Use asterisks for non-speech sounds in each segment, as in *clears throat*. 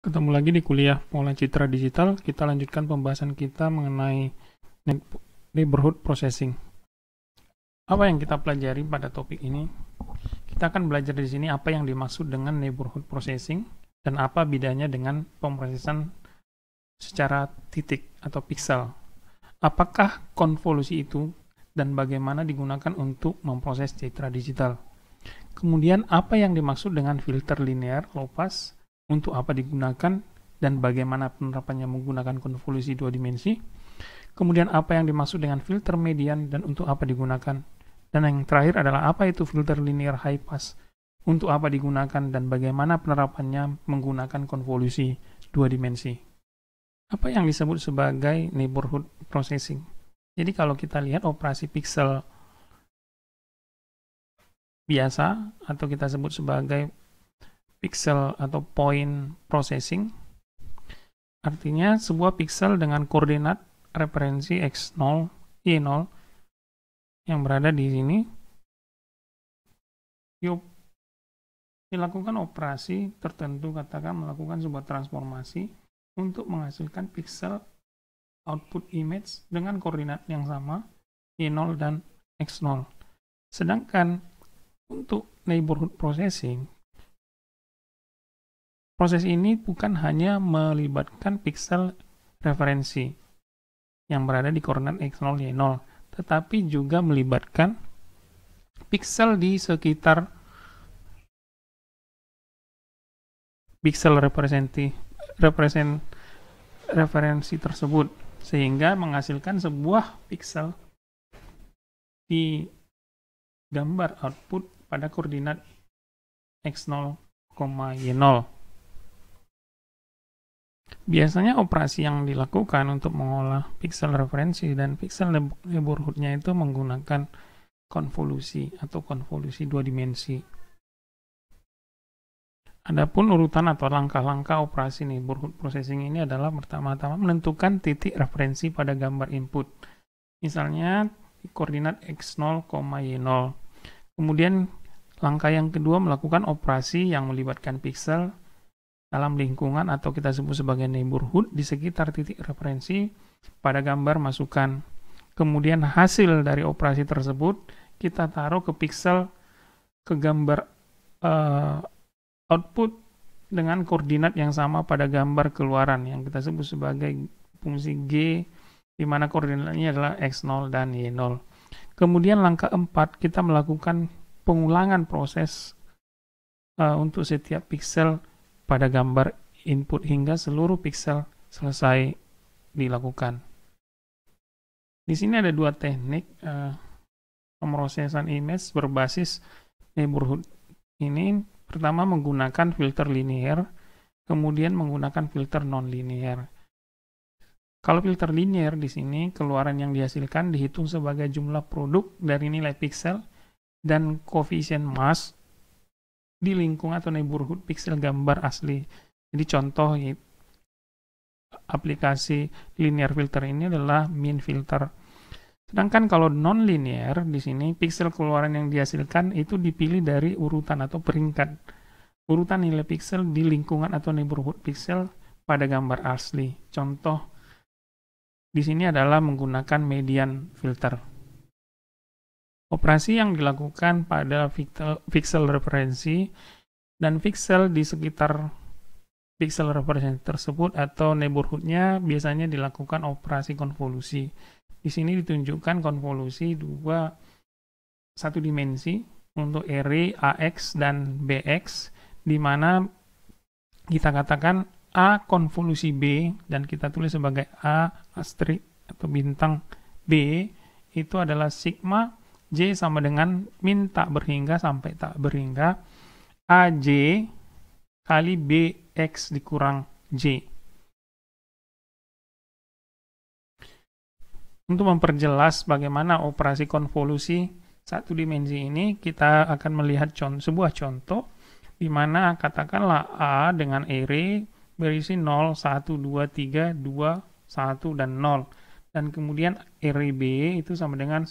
Ketemu lagi di kuliah Pola Citra Digital, kita lanjutkan pembahasan kita mengenai neighborhood processing. Apa yang kita pelajari pada topik ini? Kita akan belajar di sini apa yang dimaksud dengan neighborhood processing dan apa bedanya dengan pemrosesan secara titik atau pixel. Apakah konvolusi itu dan bagaimana digunakan untuk memproses citra digital? Kemudian apa yang dimaksud dengan filter linear low pass? untuk apa digunakan dan bagaimana penerapannya menggunakan konvolusi dua dimensi, kemudian apa yang dimaksud dengan filter median dan untuk apa digunakan, dan yang terakhir adalah apa itu filter linear high pass, untuk apa digunakan dan bagaimana penerapannya menggunakan konvolusi dua dimensi. Apa yang disebut sebagai neighborhood processing? Jadi kalau kita lihat operasi pixel biasa atau kita sebut sebagai pixel atau point processing. Artinya sebuah pixel dengan koordinat referensi x0, y0 yang berada di sini yuk dilakukan operasi tertentu katakan melakukan sebuah transformasi untuk menghasilkan pixel output image dengan koordinat yang sama y0 dan x0. Sedangkan untuk neighborhood processing Proses ini bukan hanya melibatkan piksel referensi yang berada di koordinat X0, Y0, tetapi juga melibatkan piksel di sekitar piksel representi represent referensi tersebut sehingga menghasilkan sebuah piksel di gambar output pada koordinat x0, y0. Biasanya operasi yang dilakukan untuk mengolah pixel referensi dan pixel neighborhoodnya itu menggunakan konvolusi atau konvolusi dua dimensi. Adapun urutan atau langkah-langkah operasi neighborhood processing ini adalah pertama-tama menentukan titik referensi pada gambar input. Misalnya koordinat X0, Y0. Kemudian langkah yang kedua melakukan operasi yang melibatkan pixel dalam lingkungan atau kita sebut sebagai neighborhood di sekitar titik referensi pada gambar masukan. Kemudian hasil dari operasi tersebut kita taruh ke pixel ke gambar uh, output dengan koordinat yang sama pada gambar keluaran yang kita sebut sebagai fungsi G di mana koordinatnya adalah X0 dan Y0. Kemudian langkah 4 kita melakukan pengulangan proses uh, untuk setiap pixel pada gambar input hingga seluruh pixel selesai dilakukan. Di sini ada dua teknik uh, pemrosesan image berbasis neighborhood. Ini pertama menggunakan filter linear, kemudian menggunakan filter non-linear. Kalau filter linear di sini, keluaran yang dihasilkan dihitung sebagai jumlah produk dari nilai pixel dan koefisien mass di lingkungan atau neighborhood pixel gambar asli. Jadi contoh aplikasi linear filter ini adalah mean filter. Sedangkan kalau non-linear di sini pixel keluaran yang dihasilkan itu dipilih dari urutan atau peringkat. Urutan nilai pixel di lingkungan atau neighborhood pixel pada gambar asli. Contoh di sini adalah menggunakan median filter. Operasi yang dilakukan pada pixel referensi dan pixel di sekitar pixel referensi tersebut atau neighborhoodnya biasanya dilakukan operasi konvolusi. Di sini ditunjukkan konvolusi dua satu dimensi untuk array AX dan BX di mana kita katakan A konvolusi B dan kita tulis sebagai A asterisk atau bintang B itu adalah sigma J sama dengan min tak berhingga sampai tak berhingga AJ kali BX dikurang J. Untuk memperjelas bagaimana operasi konvolusi satu dimensi ini, kita akan melihat contoh, sebuah contoh di mana katakanlah A dengan R berisi 0, 1, 2, 3, 2, 1, dan 0. Dan kemudian R B itu sama dengan 1,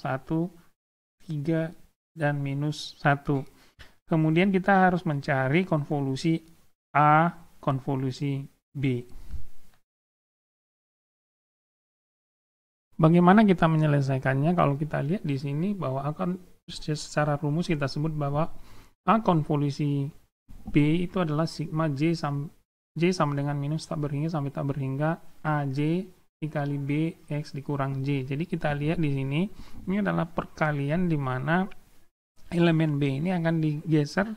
3 dan minus 1. Kemudian kita harus mencari konvolusi A, konvolusi B. Bagaimana kita menyelesaikannya? Kalau kita lihat di sini bahwa akan secara rumus kita sebut bahwa A konvolusi B itu adalah sigma J sama, J sama dengan minus tak berhingga sampai tak berhingga AJ dikali x dikurang j. Jadi kita lihat di sini ini adalah perkalian di mana elemen b ini akan digeser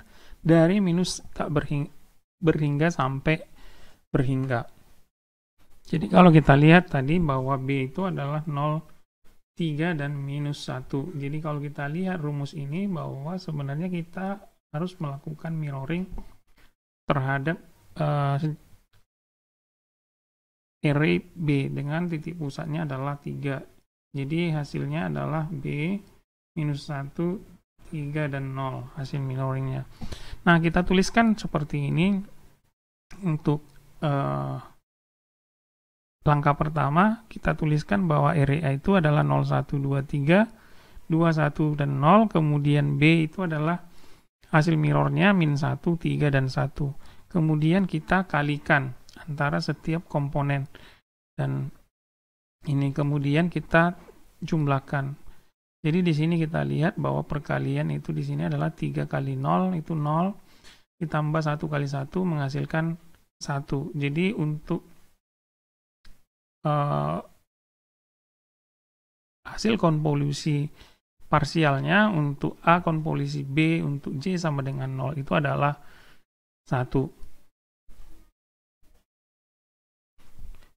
dari minus tak berhing berhingga sampai berhingga. Jadi kalau kita lihat tadi bahwa b itu adalah 0 3 dan minus 1. Jadi kalau kita lihat rumus ini bahwa sebenarnya kita harus melakukan mirroring terhadap uh, Rb B dengan titik pusatnya adalah 3. Jadi hasilnya adalah B minus 1, 3, dan 0 hasil mirroringnya. Nah, kita tuliskan seperti ini untuk uh, langkah pertama kita tuliskan bahwa A itu adalah 0, 1, 2, 3, 2, 1, dan 0. Kemudian B itu adalah hasil mirrornya min 1, 3, dan 1. Kemudian kita kalikan antara setiap komponen dan ini kemudian kita jumlahkan. Jadi di sini kita lihat bahwa perkalian itu di sini adalah 3 kali 0 itu 0 ditambah 1 kali 1 menghasilkan 1. Jadi untuk uh, hasil konvolusi parsialnya untuk A konvolusi B untuk J sama dengan 0 itu adalah 1.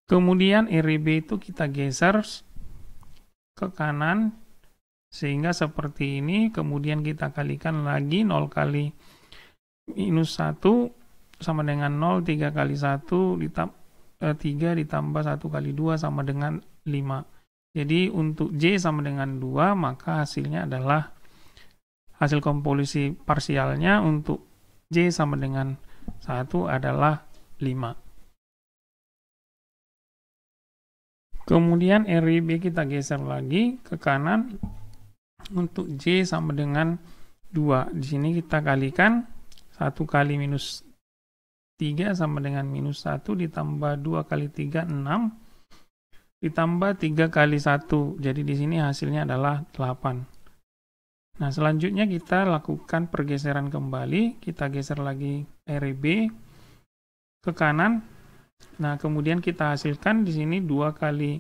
Kemudian RIB itu kita geser ke kanan sehingga seperti ini kemudian kita kalikan lagi 0 kali minus 1 sama dengan 0 3 kali 1 eh, ditambah 3 ditambah 1 kali 2 sama dengan 5 jadi untuk J sama dengan 2 maka hasilnya adalah hasil komposisi parsialnya untuk J sama dengan 1 adalah 5 Kemudian RIB kita geser lagi ke kanan untuk J sama dengan 2. Di sini kita kalikan 1 kali minus 3 sama dengan minus 1 ditambah 2 kali 3, 6. Ditambah 3 kali 1. Jadi di sini hasilnya adalah 8. Nah, selanjutnya kita lakukan pergeseran kembali. Kita geser lagi RIB ke kanan Nah, kemudian kita hasilkan di sini 2 kali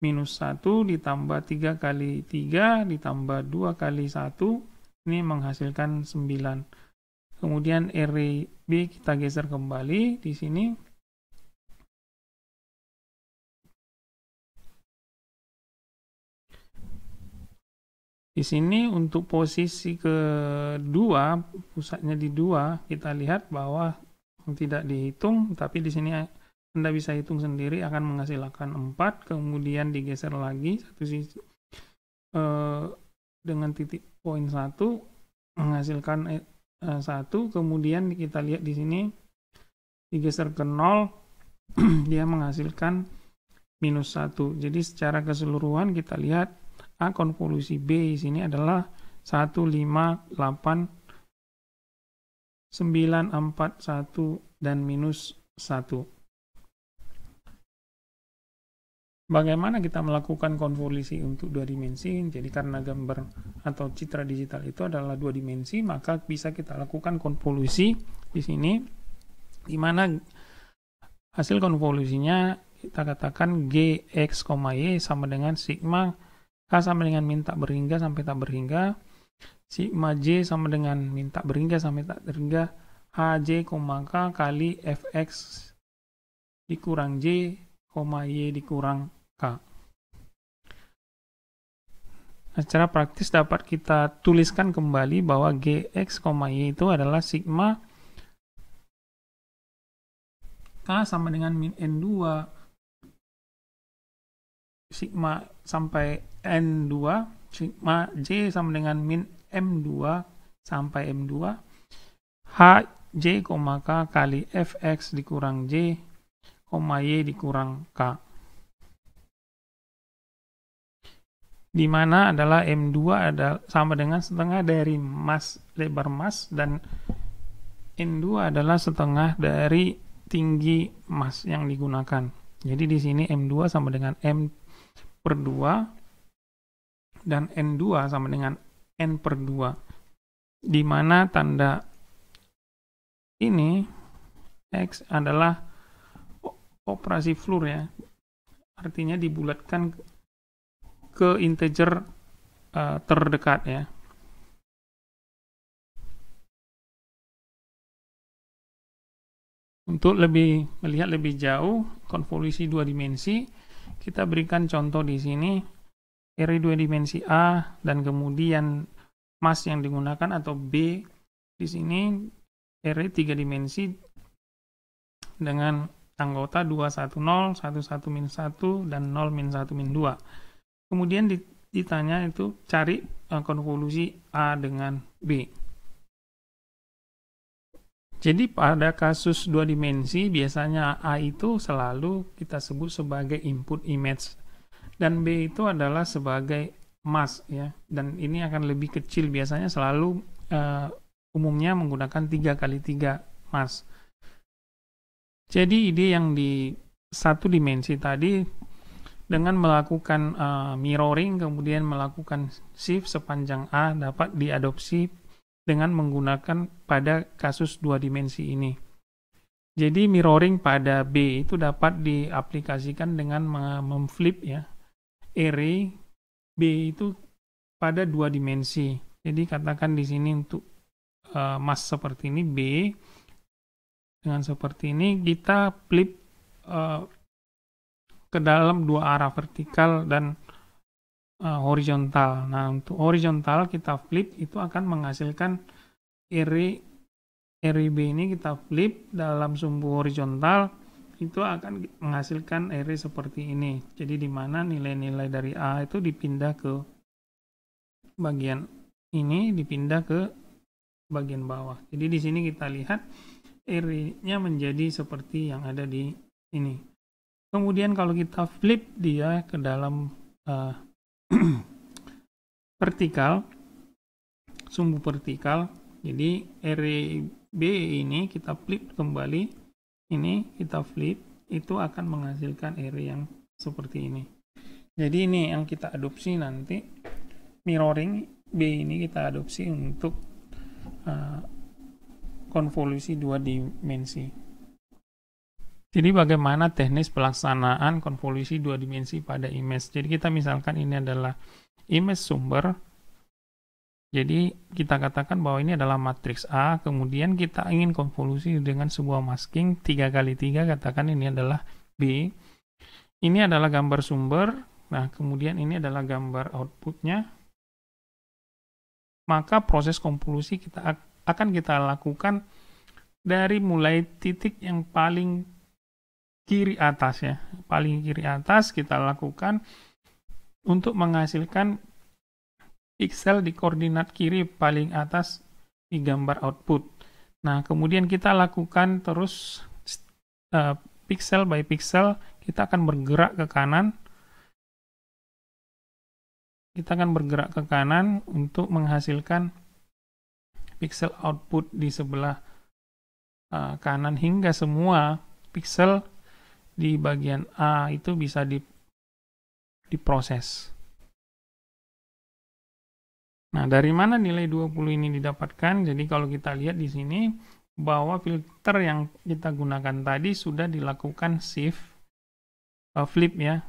minus 1 ditambah 3 kali 3 ditambah 2 kali 1. Ini menghasilkan 9. Kemudian array B kita geser kembali di sini. Di sini untuk posisi kedua, pusatnya di 2, kita lihat bahwa tidak dihitung, tapi di sini anda bisa hitung sendiri akan menghasilkan 4, kemudian digeser lagi satu sisi eh, dengan titik poin 1 menghasilkan eh, 1, eh, kemudian kita lihat di sini digeser ke 0 *clears throat* dia menghasilkan minus 1. Jadi secara keseluruhan kita lihat A konvolusi B di sini adalah 1, 5, 8, 9, 4, 1, dan minus 1. bagaimana kita melakukan konvolusi untuk dua dimensi jadi karena gambar atau citra digital itu adalah dua dimensi maka bisa kita lakukan konvolusi di sini di mana hasil konvolusinya kita katakan gx, y sama dengan sigma k sama dengan minta berhingga sampai tak berhingga sigma j sama dengan minta berhingga sampai tak berhingga hj, k kali fx dikurang j, y dikurang K. Nah, secara praktis dapat kita tuliskan kembali bahwa Gx, Y itu adalah sigma K sama dengan min N2 sigma sampai N2 sigma J sama dengan min M2 sampai M2 H J, K kali Fx dikurang J, Y dikurang K. di mana adalah M2 ada sama dengan setengah dari mas lebar mas dan N2 adalah setengah dari tinggi mas yang digunakan. Jadi di sini M2 sama dengan M per 2 dan N2 sama dengan N per 2 di mana tanda ini X adalah operasi flur ya artinya dibulatkan ke integer uh, terdekat ya. Untuk lebih melihat lebih jauh konvolusi dua dimensi, kita berikan contoh di sini array dua dimensi A dan kemudian mass yang digunakan atau B di sini array tiga dimensi dengan anggota 210, 11 1 dan 0 1 2 kemudian ditanya itu cari eh, konvolusi A dengan B. Jadi pada kasus dua dimensi biasanya A itu selalu kita sebut sebagai input image dan B itu adalah sebagai mask ya dan ini akan lebih kecil biasanya selalu uh, umumnya menggunakan 3 kali 3 mask. Jadi ide yang di satu dimensi tadi dengan melakukan uh, mirroring kemudian melakukan shift sepanjang A dapat diadopsi dengan menggunakan pada kasus dua dimensi ini. Jadi mirroring pada B itu dapat diaplikasikan dengan memflip ya array B itu pada dua dimensi. Jadi katakan di sini untuk uh, eh, mas seperti ini B dengan seperti ini kita flip uh, ke dalam dua arah vertikal dan uh, horizontal. Nah, untuk horizontal kita flip itu akan menghasilkan eri eri b ini kita flip dalam sumbu horizontal itu akan menghasilkan eri seperti ini. Jadi di mana nilai-nilai dari A itu dipindah ke bagian ini dipindah ke bagian bawah. Jadi di sini kita lihat eri nya menjadi seperti yang ada di ini. Kemudian kalau kita flip dia ke dalam uh, *clears throat* vertikal, sumbu vertikal, jadi RB e ini kita flip kembali, ini kita flip, itu akan menghasilkan R yang seperti ini. Jadi ini yang kita adopsi nanti, mirroring B ini kita adopsi untuk uh, konvolusi dua dimensi. Jadi bagaimana teknis pelaksanaan konvolusi dua dimensi pada image. Jadi kita misalkan ini adalah image sumber. Jadi kita katakan bahwa ini adalah matriks A, kemudian kita ingin konvolusi dengan sebuah masking 3 kali 3 katakan ini adalah B. Ini adalah gambar sumber, nah kemudian ini adalah gambar outputnya. Maka proses konvolusi kita akan kita lakukan dari mulai titik yang paling kiri atas ya paling kiri atas kita lakukan untuk menghasilkan pixel di koordinat kiri paling atas di gambar output nah kemudian kita lakukan terus uh, pixel by pixel kita akan bergerak ke kanan kita akan bergerak ke kanan untuk menghasilkan pixel output di sebelah uh, kanan hingga semua pixel di bagian A itu bisa di, diproses. Nah, dari mana nilai 20 ini didapatkan? Jadi kalau kita lihat di sini bahwa filter yang kita gunakan tadi sudah dilakukan shift uh, flip ya.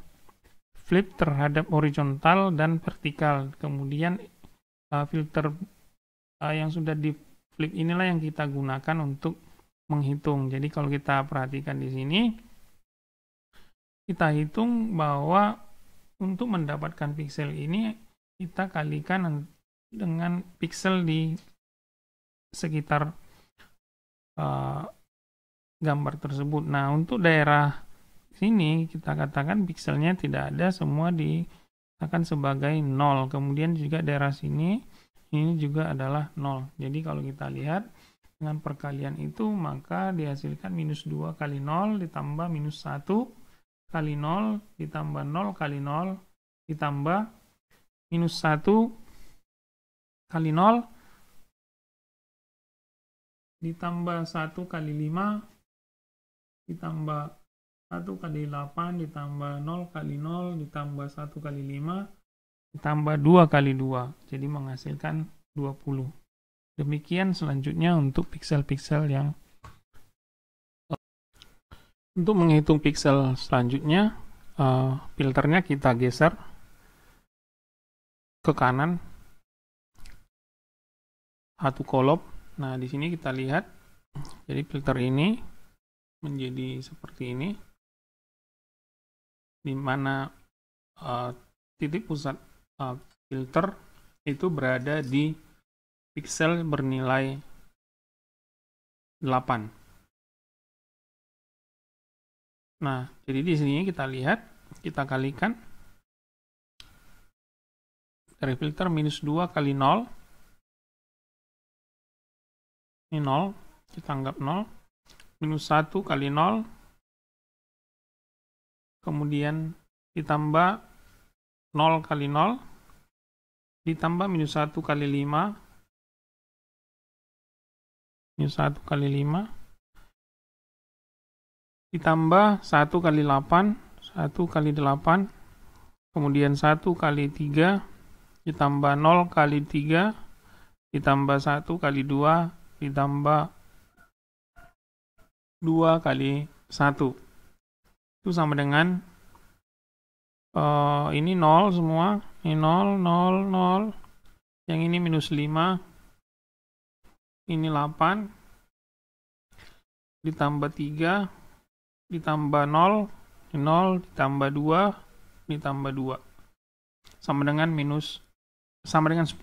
Flip terhadap horizontal dan vertikal. Kemudian uh, filter uh, yang sudah di flip inilah yang kita gunakan untuk menghitung. Jadi kalau kita perhatikan di sini kita hitung bahwa untuk mendapatkan pixel ini kita kalikan dengan pixel di sekitar uh, gambar tersebut. Nah, untuk daerah sini kita katakan pixelnya tidak ada semua di akan sebagai nol. Kemudian juga daerah sini ini juga adalah nol. Jadi kalau kita lihat dengan perkalian itu maka dihasilkan minus 2 kali nol ditambah minus 1 kali 0 ditambah 0 kali 0 ditambah minus 1 kali 0 ditambah 1 kali 5 ditambah 1 kali 8 ditambah 0 kali 0 ditambah 1 kali 5 ditambah 2 kali 2 jadi menghasilkan 20 demikian selanjutnya untuk piksel-piksel yang untuk menghitung pixel selanjutnya, eh, filternya kita geser ke kanan satu kolom. Nah, di sini kita lihat, jadi filter ini menjadi seperti ini, di mana eh, titik pusat eh, filter itu berada di pixel bernilai 8. Nah, jadi di sini kita lihat, kita kalikan dari filter minus 2 kali 0. Ini 0, kita anggap 0. Minus 1 kali 0. Kemudian ditambah 0 kali 0. Ditambah minus 1 kali 5. Minus 1 kali 5 ditambah 1 kali 8, 1 kali 8, kemudian 1 kali 3, ditambah 0 kali 3, ditambah 1 kali 2, ditambah 2 kali 1. Itu sama dengan uh, ini 0 semua, ini 0, 0, 0, yang ini minus 5, ini 8, ditambah 3, ditambah 0, 0 ditambah 2, ditambah 2. Sama dengan minus, sama dengan 10.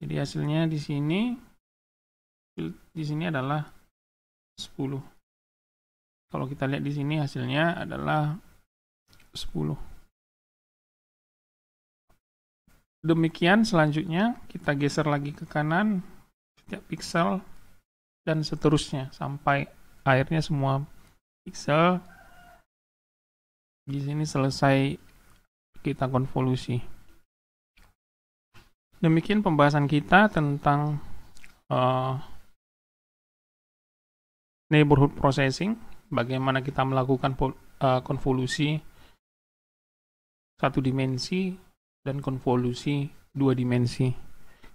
Jadi hasilnya di sini, di sini adalah 10. Kalau kita lihat di sini hasilnya adalah 10. Demikian selanjutnya kita geser lagi ke kanan setiap pixel dan seterusnya sampai airnya semua pixel di sini selesai kita konvolusi demikian pembahasan kita tentang uh, neighborhood processing bagaimana kita melakukan uh, konvolusi satu dimensi dan konvolusi dua dimensi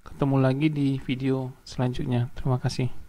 ketemu lagi di video selanjutnya terima kasih